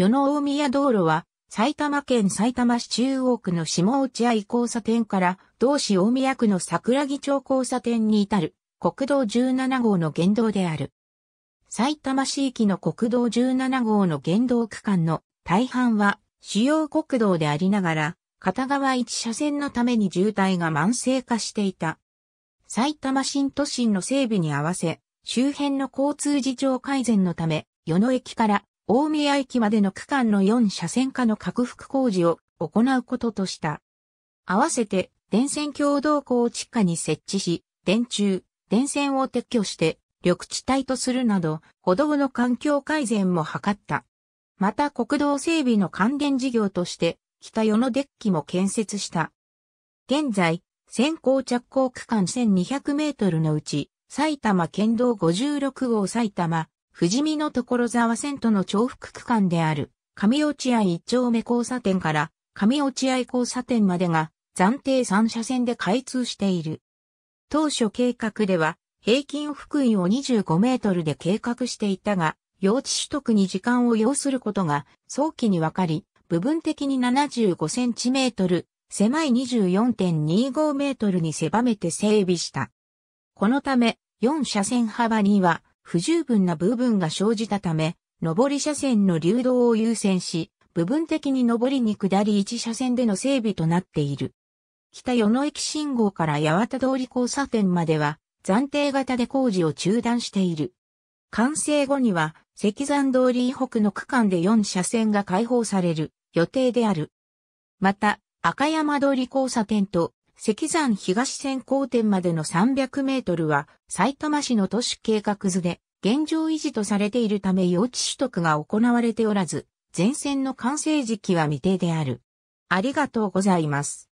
与野大宮道路は、埼玉県埼玉市中央区の下落合交差点から、同市大宮区の桜木町交差点に至る、国道17号の原道である。埼玉市域の国道17号の原道区間の大半は主要国道でありながら、片側1車線のために渋滞が慢性化していた。埼玉新都心の整備に合わせ、周辺の交通事情改善のため、与野駅から大宮駅までの区間の4車線化の拡幅工事を行うこととした。合わせて、電線共同庫を地下に設置し、電柱、電線を撤去して、緑地帯とするなど、歩道の環境改善も図った。また国道整備の関連事業として、北与野デッキも建設した。現在、先行着工区間1200メートルのうち、埼玉県道56号埼玉富士見の所沢線との重複区間である、上落合一丁目交差点から上落合交差点までが暫定3車線で開通している。当初計画では平均福井を25メートルで計画していたが、用地取得に時間を要することが早期に分かり、部分的に75センチメートル、狭い24.25メートルに狭めて整備した。このため、4車線幅には不十分な部分が生じたため、上り車線の流動を優先し、部分的に上りに下り1車線での整備となっている。北与野駅信号から八幡通り交差点までは、暫定型で工事を中断している。完成後には、石山通り以北の区間で4車線が開放される予定である。また、赤山通り交差点と石山東線交点までの300メートルは、埼玉市の都市計画図で、現状維持とされているため用地取得が行われておらず、全線の完成時期は未定である。ありがとうございます。